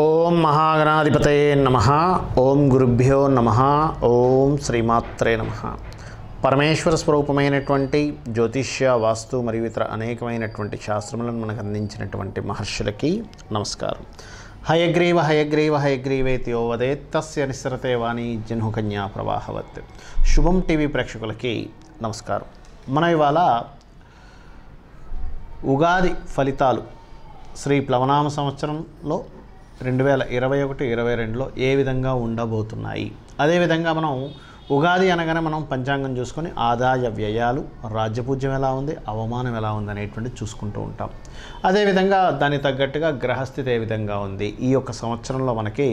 ఓం మహాగణాధిపతయే నమ ఓం గురుభ్యో నమ ఓం శ్రీమాత్రే నమ పరమేశ్వర స్వరూపమైనటువంటి జ్యోతిష్య వాస్తు మరియు ఇతర అనేకమైనటువంటి శాస్త్రములను మనకు అందించినటువంటి మహర్షులకి నమస్కారం హయగ్రీవ హయగ్రీవ హయగ్రీవేతి ఓవదే తస్య నిస్సరతే వాణి జన్హుకన్యా ప్రవాహవత్ శుభం టీవీ ప్రేక్షకులకి నమస్కారం మనం ఇవాళ ఉగాది ఫలితాలు శ్రీ ప్లవనామ సంవత్సరంలో రెండు వేల ఇరవై ఒకటి ఇరవై రెండులో ఏ విధంగా ఉండబోతున్నాయి అదేవిధంగా మనం ఉగాది అనగానే మనం పంచాంగం చూసుకొని ఆదాయ వ్యయాలు రాజ్యపూజ్యం ఎలా ఉంది అవమానం ఎలా ఉంది అనేటువంటి చూసుకుంటూ ఉంటాం అదేవిధంగా దానికి తగ్గట్టుగా గ్రహస్థితి ఏ విధంగా ఉంది ఈ యొక్క సంవత్సరంలో మనకి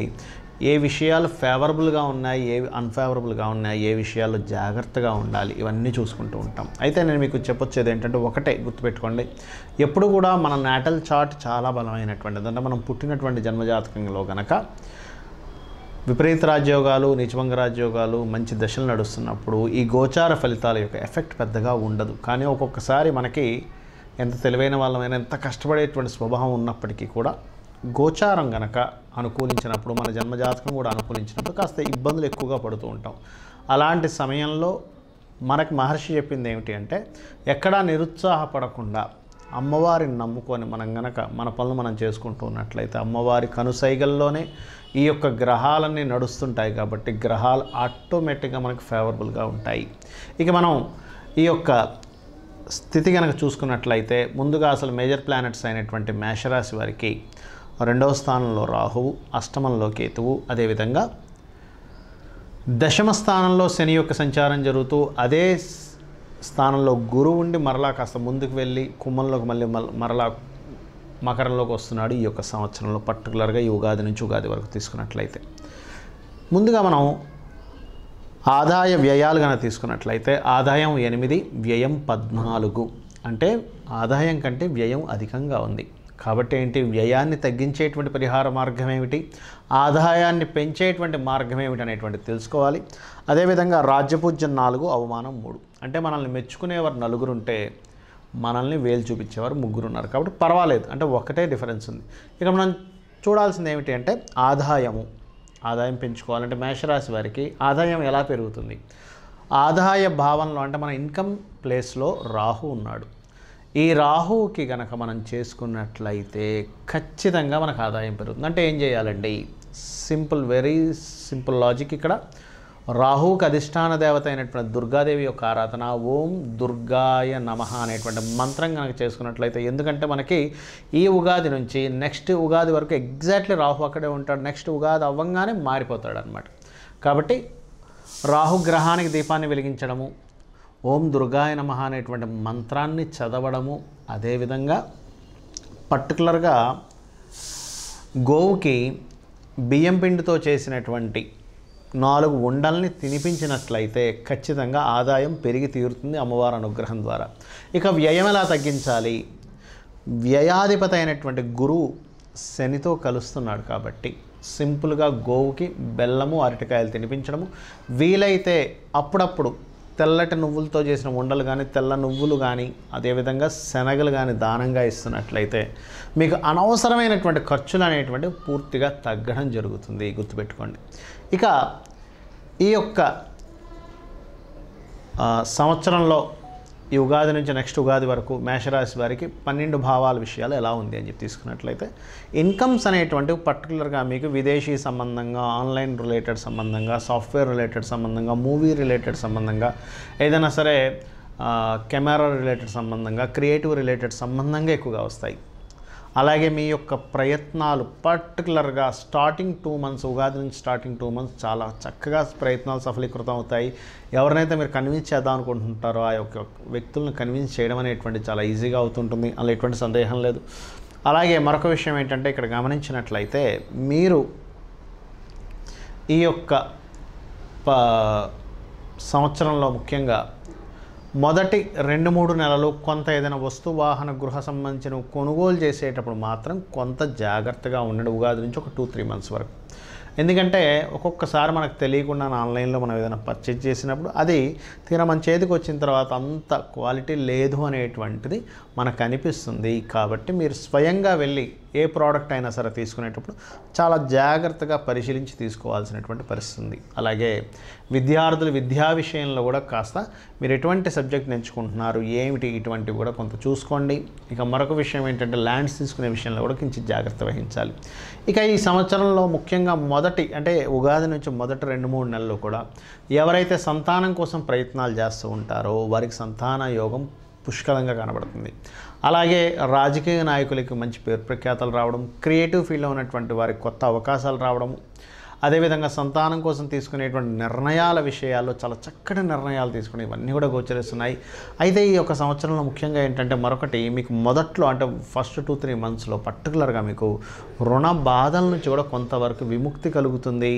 ఏ విషయాలు ఫేవరబుల్గా ఉన్నాయి ఏ అన్ఫేవరబుల్గా ఉన్నాయి ఏ విషయాలు జాగ్రత్తగా ఉండాలి ఇవన్నీ చూసుకుంటూ ఉంటాం అయితే నేను మీకు చెప్పొచ్చేది ఏంటంటే ఒకటే గుర్తుపెట్టుకోండి ఎప్పుడు కూడా మన నాటల్ చార్ట్ చాలా బలమైనటువంటిది అంటే మనం పుట్టినటువంటి జన్మజాతకంలో గనక విపరీత రాజ్యోగాలు నిజభంగ రాజ్యోగాలు మంచి దశలు నడుస్తున్నప్పుడు ఈ గోచార ఫలితాల యొక్క ఎఫెక్ట్ పెద్దగా ఉండదు కానీ ఒక్కొక్కసారి మనకి ఎంత తెలివైన వాళ్ళమైనా ఎంత కష్టపడేటువంటి స్వభావం ఉన్నప్పటికీ కూడా గోచారం గనక అనుకూలించినప్పుడు మన జన్మజాతకం కూడా అనుకూలించినప్పుడు కాస్త ఇబ్బందులు ఎక్కువగా పడుతూ ఉంటాం అలాంటి సమయంలో మనకు మహర్షి చెప్పింది ఏమిటి అంటే ఎక్కడా నిరుత్సాహపడకుండా అమ్మవారిని నమ్ముకొని మనం గనక మన పనులు మనం చేసుకుంటూ ఉన్నట్లయితే అమ్మవారి కనుసైగల్లోనే ఈ యొక్క గ్రహాలన్నీ నడుస్తుంటాయి కాబట్టి గ్రహాలు ఆటోమేటిక్గా మనకు ఫేవరబుల్గా ఉంటాయి ఇక మనం ఈ యొక్క స్థితి కనుక చూసుకున్నట్లయితే ముందుగా అసలు మేజర్ ప్లానెట్స్ అయినటువంటి మేషరాశి వారికి రెండవ స్థానంలో రాహువు అష్టమంలో కేతువు అదేవిధంగా దశమ స్థానంలో శని యొక్క సంచారం జరుగుతూ అదే స్థానంలో గురువు ఉండి మరలా కాస్త ముందుకు వెళ్ళి కుమ్మంలోకి మళ్ళీ మరలా మకరంలోకి వస్తున్నాడు ఈ యొక్క సంవత్సరంలో పర్టికులర్గా ఈ ఉగాది నుంచి ఉగాది వరకు తీసుకున్నట్లయితే ముందుగా మనం ఆదాయ వ్యయాలు కనుక తీసుకున్నట్లయితే ఆదాయం ఎనిమిది వ్యయం పద్నాలుగు అంటే ఆదాయం కంటే వ్యయం అధికంగా ఉంది కాబట్టి ఏంటి వ్యయాన్ని తగ్గించేటువంటి పరిహార మార్గం ఏమిటి ఆదాయాన్ని పెంచేటువంటి మార్గం ఏమిటి అనేటువంటి తెలుసుకోవాలి అదేవిధంగా రాజ్యపూజ్యం నాలుగు అవమానం మూడు అంటే మనల్ని మెచ్చుకునేవారు నలుగురు ఉంటే మనల్ని వేలు చూపించేవారు ముగ్గురు ఉన్నారు కాబట్టి పర్వాలేదు అంటే ఒకటే డిఫరెన్స్ ఉంది ఇక మనం చూడాల్సింది ఏమిటి అంటే ఆదాయము ఆదాయం పెంచుకోవాలంటే మేషరాశి వారికి ఆదాయం ఎలా పెరుగుతుంది ఆదాయ భావనలో అంటే మన ఇన్కమ్ ప్లేస్లో రాహు ఉన్నాడు ఈ రాహువుకి గనక మనం చేసుకున్నట్లయితే ఖచ్చితంగా మనకు ఆదాయం పెరుగుతుంది అంటే ఏం చేయాలండి సింపుల్ వెరీ సింపుల్ లాజిక్ ఇక్కడ రాహువుకి అధిష్టాన దేవత అయినటువంటి దుర్గాదేవి యొక్క ఆరాధన ఓం దుర్గాయ నమ అనేటువంటి మంత్రం కనుక చేసుకున్నట్లయితే ఎందుకంటే మనకి ఈ ఉగాది నుంచి నెక్స్ట్ ఉగాది వరకు ఎగ్జాక్ట్లీ రాహు అక్కడే ఉంటాడు నెక్స్ట్ ఉగాది అవ్వంగానే మారిపోతాడు అనమాట కాబట్టి రాహుగ్రహానికి దీపాన్ని వెలిగించడము ఓం దుర్గాయ నమ అనేటువంటి మంత్రాన్ని చదవడము అదేవిధంగా పర్టికులర్గా గోవుకి బియ్యం పిండితో చేసినటువంటి నాలుగు ఉండల్ని తినిపించినట్లయితే ఖచ్చితంగా ఆదాయం పెరిగి తీరుతుంది అమ్మవారి అనుగ్రహం ద్వారా ఇక వ్యయం ఎలా తగ్గించాలి వ్యయాధిపతి అయినటువంటి గురువు శనితో కలుస్తున్నాడు కాబట్టి సింపుల్గా గోవుకి బెల్లము అరటికాయలు తినిపించడము వీలైతే అప్పుడప్పుడు తెల్లటి నువ్వులతో చేసిన ఉండలు కానీ తెల్ల నువ్వులు కానీ అదేవిధంగా శనగలు కానీ దానంగా ఇస్తున్నట్లయితే మీకు అనవసరమైనటువంటి ఖర్చులు అనేటువంటివి పూర్తిగా తగ్గడం జరుగుతుంది గుర్తుపెట్టుకోండి ఇక ఈ యొక్క సంవత్సరంలో ఈ ఉగాది నుంచి నెక్స్ట్ ఉగాది వరకు మేషరాశి వారికి పన్నెండు భావాల విషయాలు ఎలా ఉంది అని చెప్పి తీసుకున్నట్లయితే ఇన్కమ్స్ అనేటువంటివి పర్టికులర్గా మీకు విదేశీ సంబంధంగా ఆన్లైన్ రిలేటెడ్ సంబంధంగా సాఫ్ట్వేర్ రిలేటెడ్ సంబంధంగా మూవీ రిలేటెడ్ సంబంధంగా ఏదైనా సరే కెమెరా రిలేటెడ్ సంబంధంగా క్రియేటివ్ రిలేటెడ్ సంబంధంగా ఎక్కువగా వస్తాయి అలాగే మీ యొక్క ప్రయత్నాలు పర్టికులర్గా స్టార్టింగ్ టూ మంత్స్ ఉగాది నుంచి స్టార్టింగ్ టూ మంత్స్ చాలా చక్కగా ప్రయత్నాలు సఫలీకృతం అవుతాయి ఎవరినైతే మీరు కన్విన్స్ చేద్దాం అనుకుంటుంటారో ఆ యొక్క వ్యక్తులను కన్విన్స్ చేయడం అనేటువంటి చాలా ఈజీగా అవుతుంటుంది అందులో ఎటువంటి సందేహం లేదు అలాగే మరొక విషయం ఏంటంటే ఇక్కడ గమనించినట్లయితే మీరు ఈ యొక్క సంవత్సరంలో ముఖ్యంగా మొదటి రెండు మూడు నెలలు కొంత ఏదైనా వస్తు వాహన గృహ సంబంధించిన కొనుగోలు చేసేటప్పుడు మాత్రం కొంత జాగ్రత్తగా ఉండండి ఉగాది నుంచి ఒక టూ త్రీ మంత్స్ వరకు ఎందుకంటే ఒక్కొక్కసారి మనకు తెలియకుండా ఆన్లైన్లో మనం ఏదైనా పర్చేజ్ చేసినప్పుడు అది తీరా మన చేతికి వచ్చిన తర్వాత అంత క్వాలిటీ లేదు అనేటువంటిది మనకు అనిపిస్తుంది కాబట్టి మీరు స్వయంగా వెళ్ళి ఏ ప్రోడక్ట్ అయినా సరే తీసుకునేటప్పుడు చాలా జాగ్రత్తగా పరిశీలించి తీసుకోవాల్సినటువంటి పరిస్థితి ఉంది అలాగే విద్యార్థులు విద్యా విషయంలో కూడా కాస్త మీరు ఎటువంటి సబ్జెక్ట్ ఎంచుకుంటున్నారు ఏమిటి ఇటువంటివి కూడా కొంత చూసుకోండి ఇక మరొక విషయం ఏంటంటే ల్యాండ్స్ తీసుకునే విషయంలో కూడా కొంచెం జాగ్రత్త వహించాలి ఇక ఈ సంవత్సరంలో ముఖ్యంగా మొదటి అంటే ఉగాది నుంచి మొదటి రెండు మూడు నెలలు కూడా ఎవరైతే సంతానం కోసం ప్రయత్నాలు చేస్తూ ఉంటారో వారికి సంతాన యోగం పుష్కలంగా కనబడుతుంది అలాగే రాజకీయ నాయకులకి మంచి పేరు ప్రఖ్యాతలు రావడం క్రియేటివ్ ఫీల్డ్లో ఉన్నటువంటి వారికి కొత్త అవకాశాలు రావడం అదేవిధంగా సంతానం కోసం తీసుకునేటువంటి నిర్ణయాల విషయాల్లో చాలా చక్కటి నిర్ణయాలు తీసుకుని ఇవన్నీ కూడా గోచరిస్తున్నాయి అయితే ఈ యొక్క సంవత్సరంలో ముఖ్యంగా ఏంటంటే మరొకటి మీకు మొదట్లో అంటే ఫస్ట్ టూ త్రీ మంత్స్లో పర్టికులర్గా మీకు రుణ బాధల నుంచి కూడా కొంతవరకు విముక్తి కలుగుతుంది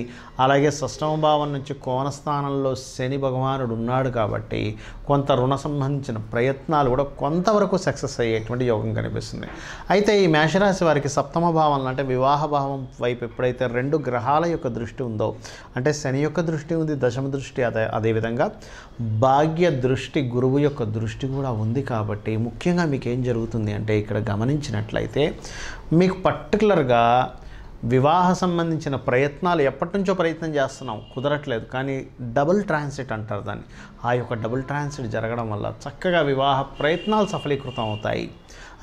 అలాగే సష్టమ భావం నుంచి కోనస్థానంలో శని భగవానుడు ఉన్నాడు కాబట్టి కొంత రుణ సంబంధించిన ప్రయత్నాలు కూడా కొంతవరకు సక్సెస్ అయ్యేటువంటి యోగం కనిపిస్తుంది అయితే ఈ మేషరాశి వారికి సప్తమ భావం అంటే వివాహ భావం వైపు ఎప్పుడైతే రెండు గ్రహాల యొక్క దృష్టి ఉందో అంటే శని యొక్క దృష్టి ఉంది దశమ దృష్టి అదే అదేవిధంగా భాగ్య దృష్టి గురువు యొక్క దృష్టి కూడా ఉంది కాబట్టి ముఖ్యంగా మీకు ఏం జరుగుతుంది అంటే ఇక్కడ గమనించినట్లయితే మీకు పర్టికులర్గా వివాహ సంబంధించిన ప్రయత్నాలు ఎప్పటి నుంచో ప్రయత్నం చేస్తున్నాం కుదరట్లేదు కానీ డబుల్ ట్రాన్సిట్ అంటారు దాన్ని ఆ యొక్క డబుల్ ట్రాన్సిట్ జరగడం వల్ల చక్కగా వివాహ ప్రయత్నాలు సఫలీకృతం అవుతాయి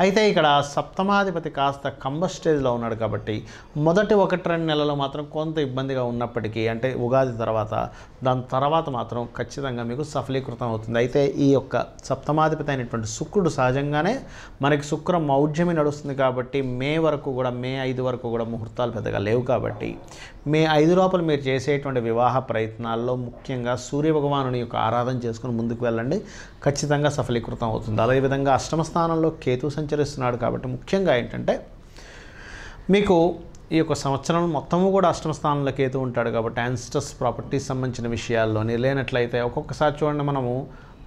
అయితే ఇక్కడ సప్తమాధిపతి కాస్త కంబ స్టేజ్లో ఉన్నాడు కాబట్టి మొదటి ఒకటి రెండు నెలలు మాత్రం కొంత ఇబ్బందిగా ఉన్నప్పటికీ అంటే ఉగాది తర్వాత దాని తర్వాత మాత్రం ఖచ్చితంగా మీకు సఫలీకృతం అవుతుంది అయితే ఈ యొక్క సప్తమాధిపతి అయినటువంటి శుక్రుడు సహజంగానే మనకి శుక్రం మౌఢ్యమి నడుస్తుంది కాబట్టి మే వరకు కూడా మే ఐదు వరకు కూడా ముహూర్తాలు పెద్దగా లేవు కాబట్టి మే ఐదు లోపల మీరు చేసేటువంటి వివాహ ప్రయత్నాల్లో ముఖ్యంగా సూర్య యొక్క ఆరాధన చేసుకుని ముందుకు వెళ్ళండి ఖచ్చితంగా సఫలీకృతం అవుతుంది అదేవిధంగా అష్టమ స్థానంలో కేతు సంచారం సంచరిస్తున్నాడు కాబట్టి ముఖ్యంగా ఏంటంటే మీకు ఈ యొక్క సంవత్సరం మొత్తము కూడా అష్టమ స్థానంలోకి అయితే ఉంటాడు కాబట్టి యాన్స్టర్స్ ప్రాపర్టీ సంబంధించిన విషయాల్లోని లేనట్లయితే ఒక్కొక్కసారి చూడండి మనము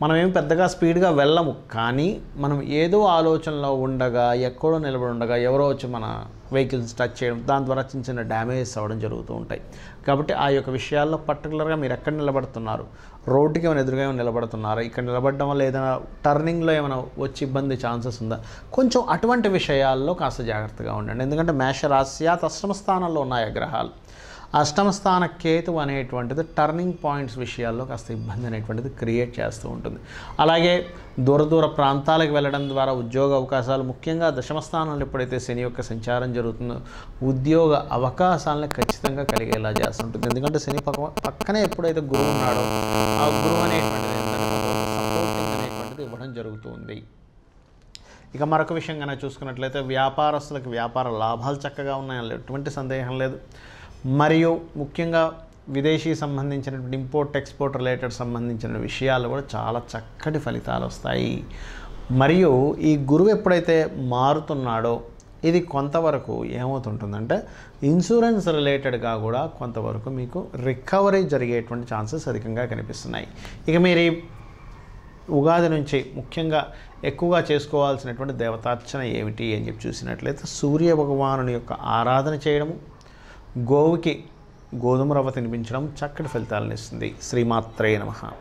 మనం పెద్దగా స్పీడ్గా వెళ్ళము కానీ మనం ఏదో ఆలోచనలో ఉండగా ఎక్కడో నిలబడి ఉండగా ఎవరో వచ్చి మన వెహికల్స్ టచ్ చేయడం దాని ద్వారా చిన్న చిన్న డ్యామేజెస్ అవ్వడం జరుగుతూ ఉంటాయి కాబట్టి ఆ యొక్క విషయాల్లో పర్టికులర్గా మీరు ఎక్కడ నిలబడుతున్నారు రోడ్డుకి ఏమైనా ఎదురుగా ఏమైనా నిలబడుతున్నారా ఇక్కడ నిలబడడం వల్ల ఏదైనా టర్నింగ్లో ఏమైనా వచ్చి ఇబ్బంది ఛాన్సెస్ ఉందా కొంచెం అటువంటి విషయాల్లో కాస్త జాగ్రత్తగా ఉండండి ఎందుకంటే మేషరాస్యా తశ్రమ స్థానంలో ఉన్నాయి గ్రహాలు అష్టమ స్థాన కేతు అనేటువంటిది టర్నింగ్ పాయింట్స్ విషయాల్లో కాస్త ఇబ్బంది అనేటువంటిది క్రియేట్ చేస్తూ ఉంటుంది అలాగే దూర దూర ప్రాంతాలకు వెళ్ళడం ద్వారా ఉద్యోగ అవకాశాలు ముఖ్యంగా దశమ స్థానంలో ఎప్పుడైతే శని యొక్క సంచారం జరుగుతుందో ఉద్యోగ అవకాశాలను ఖచ్చితంగా కలిగేలా చేస్తుంటుంది ఎందుకంటే శని పక్క పక్కనే ఎప్పుడైతే గురువు ఉన్నాడో ఆ గురువు అనేటువంటిది సపోర్టింగ్ అనేటువంటిది ఇవ్వడం జరుగుతుంది ఇక మరొక విషయం కనుక చూసుకున్నట్లయితే వ్యాపారస్తులకు వ్యాపార లాభాలు చక్కగా ఉన్నాయని ఎటువంటి సందేహం లేదు మరియు ముఖ్యంగా విదేశీ సంబంధించినటువంటి ఇంపోర్ట్ ఎక్స్పోర్ట్ రిలేటెడ్ సంబంధించిన విషయాలు కూడా చాలా చక్కటి ఫలితాలు వస్తాయి మరియు ఈ గురువు ఎప్పుడైతే మారుతున్నాడో ఇది కొంతవరకు ఏమవుతుంటుందంటే ఇన్సూరెన్స్ రిలేటెడ్గా కూడా కొంతవరకు మీకు రికవరీ జరిగేటువంటి ఛాన్సెస్ అధికంగా కనిపిస్తున్నాయి ఇక మీరు ఉగాది నుంచి ముఖ్యంగా ఎక్కువగా చేసుకోవాల్సినటువంటి దేవతార్చన ఏమిటి అని చెప్పి చూసినట్లయితే సూర్య భగవానుని యొక్క ఆరాధన చేయడము గోవుకి గోధుమ రవ్వ తినిపించడం చక్కటి ఫలితాలను ఇస్తుంది శ్రీమాత్రే నమ